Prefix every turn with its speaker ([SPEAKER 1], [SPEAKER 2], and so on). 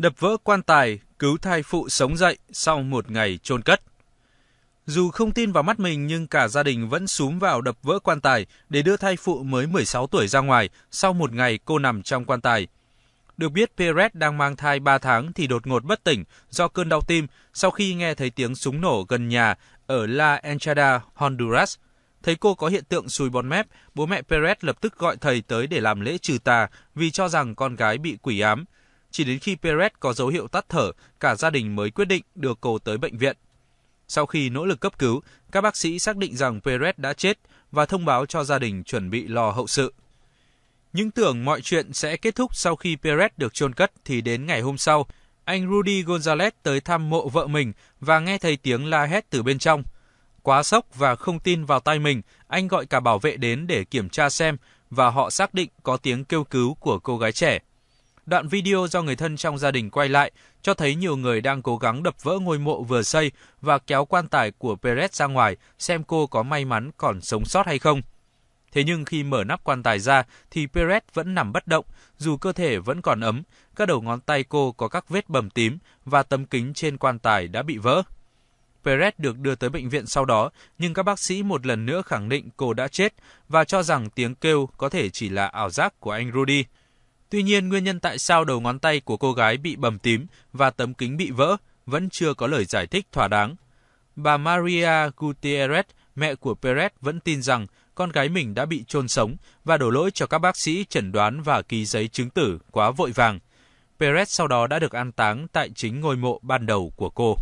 [SPEAKER 1] đập vỡ quan tài, cứu thai phụ sống dậy sau một ngày chôn cất. Dù không tin vào mắt mình nhưng cả gia đình vẫn súm vào đập vỡ quan tài để đưa thai phụ mới 16 tuổi ra ngoài sau một ngày cô nằm trong quan tài. Được biết Perez đang mang thai 3 tháng thì đột ngột bất tỉnh do cơn đau tim sau khi nghe thấy tiếng súng nổ gần nhà ở La Enchada, Honduras. Thấy cô có hiện tượng sùi bọt mép, bố mẹ Perez lập tức gọi thầy tới để làm lễ trừ tà vì cho rằng con gái bị quỷ ám – chỉ đến khi Perez có dấu hiệu tắt thở, cả gia đình mới quyết định đưa cô tới bệnh viện. Sau khi nỗ lực cấp cứu, các bác sĩ xác định rằng Perez đã chết và thông báo cho gia đình chuẩn bị lo hậu sự. Những tưởng mọi chuyện sẽ kết thúc sau khi Perez được chôn cất thì đến ngày hôm sau, anh Rudy Gonzalez tới thăm mộ vợ mình và nghe thấy tiếng la hét từ bên trong. Quá sốc và không tin vào tay mình, anh gọi cả bảo vệ đến để kiểm tra xem và họ xác định có tiếng kêu cứu của cô gái trẻ. Đoạn video do người thân trong gia đình quay lại cho thấy nhiều người đang cố gắng đập vỡ ngôi mộ vừa xây và kéo quan tài của Perez ra ngoài xem cô có may mắn còn sống sót hay không. Thế nhưng khi mở nắp quan tài ra thì Perez vẫn nằm bất động, dù cơ thể vẫn còn ấm, các đầu ngón tay cô có các vết bầm tím và tấm kính trên quan tài đã bị vỡ. Perez được đưa tới bệnh viện sau đó, nhưng các bác sĩ một lần nữa khẳng định cô đã chết và cho rằng tiếng kêu có thể chỉ là ảo giác của anh Rudy. Tuy nhiên, nguyên nhân tại sao đầu ngón tay của cô gái bị bầm tím và tấm kính bị vỡ vẫn chưa có lời giải thích thỏa đáng. Bà Maria Gutierrez, mẹ của Perez vẫn tin rằng con gái mình đã bị chôn sống và đổ lỗi cho các bác sĩ chẩn đoán và ký giấy chứng tử quá vội vàng. Perez sau đó đã được an táng tại chính ngôi mộ ban đầu của cô.